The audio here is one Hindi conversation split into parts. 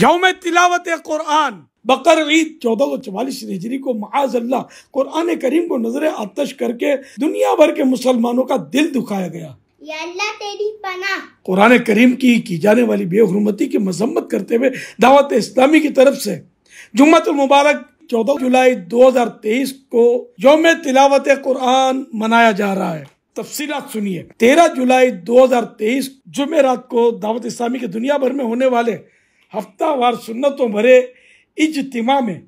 यौम तिलावत कुरान बकर ईद चौदह सौ चवालीस हिजरी को माज अल्लाह कुरान करीम को नजर आतश करके दुनिया भर के मुसलमानों का दिल दुखाया गया तेरी कुरान करीम की की जाने वाली बेहरमती की मजम्मत करते हुए दावत इस्लामी की तरफ से जुम्मत मुबारक 14 जुलाई 2023 को योम तिलावत कुरान मनाया जा रहा है तफसीलात सुनिए 13 जुलाई 2023 जुमेरात को दावत इस्लामी के दुनिया भर में होने वाले हफ्तावार सुन्नतों भरे इजतिमा में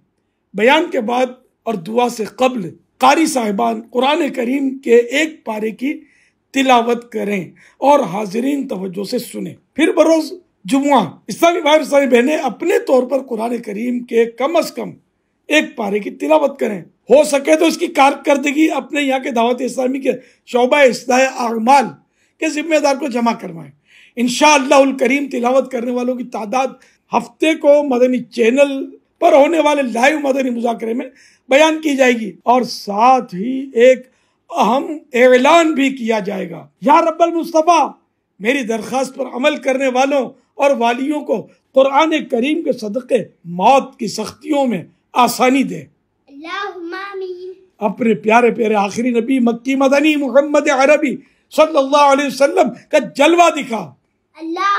बयान के बाद और दुआ से कबल कारी साहिबान कुरान करीम के एक पारे की तिलावत करें और हाजरीन तवज्जो से सुने फिर बरोज़ जुमुआ इस्लामी भाई इस्लामी बहनें अपने तौर पर कुरान करीम के कम अज कम एक पारे की तिलावत करें हो सके तो इसकी कारकर्दगी अपने यहाँ के दावत इस्लामी के शोबा इसलाह आगमाल के जिम्मेदार को जमा करवाएं इन करीम तिलावत करने वालों की तादाद हफ्ते को मदनी चैनल पर होने वाले लाइव मदनी मुजाकरे में बयान की जाएगी और साथ ही एक अहम ऐलान भी किया जाएगा या रब्बल मुस्तफ़ा मेरी दरख्वास्त पर अमल करने वालों और वालियों को कुरान करीम के सदक़े मौत की सख्तियों में आसानी दे अपने प्यारे प्यारे आखिरी नबी मक्की मदनी मोहम्मद अरबी सल्लल्लाहु अलैहि वसल्लम का जलवा दिखा अल्लाह